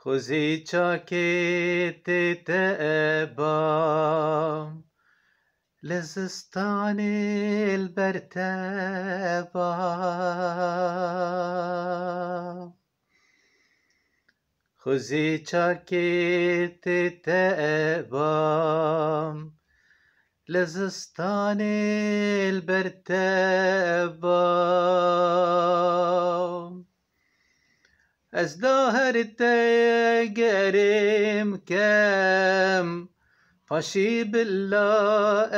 خوزی تی لزستانی لزستان خزی خوزی تی تأبام لزستان البرتبا از داهر تقرم كم فشي بلا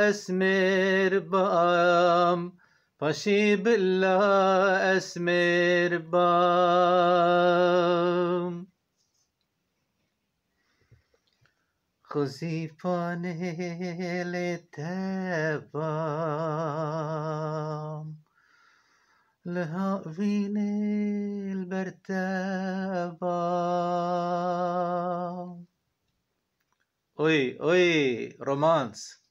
اسمر بام فشي بلا اسمر بام خذي فانيلة تبام لهقفيني البرتبام أوي أوي رومانس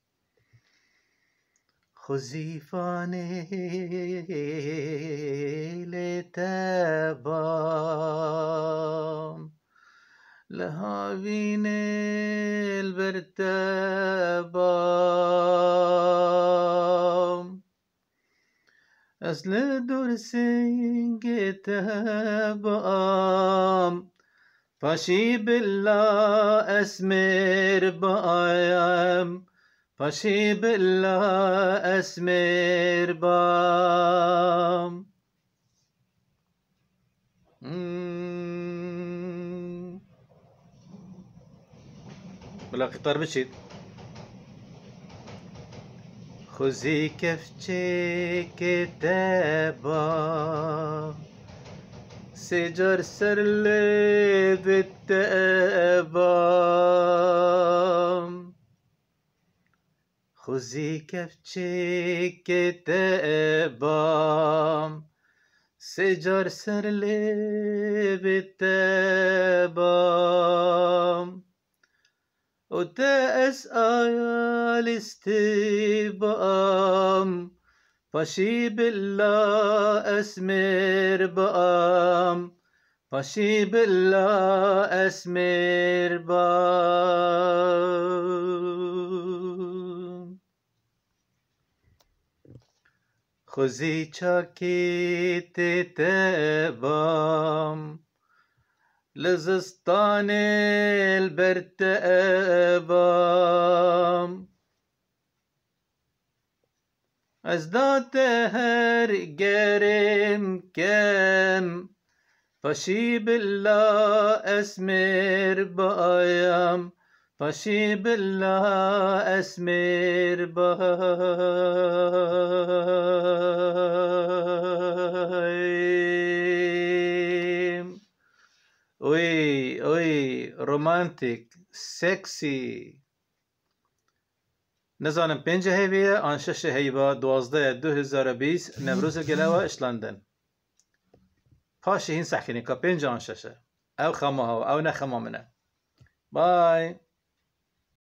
خذي فانيلة تبام لهقفيني bertabam Aslı dursin kitabam Paşi billah esmer bayam Paşi billah esmer bayam بلا قطار مشيت خذي كفتك تابا سجر سرلي بالتأبام خذي كفتك تابا سجر سرلي بالتأبام Öte alisti ba'am Paşi billa esmir ba'am Paşi billa esmir ba'am Khuzi çakiti tebam لزستان البرت أبام ازداد هر گرم کم پشی بالله اسمر بأيام پشی بالله اسمر بأيام Oi, oi, romantic, sexy. نزانم پنج هیویه آن شش هیوا دوازده دو هزار و بیس نوروز و اشلندن پاشی هین سحکنی که پنج آن ششه او خماها او نخما منه بای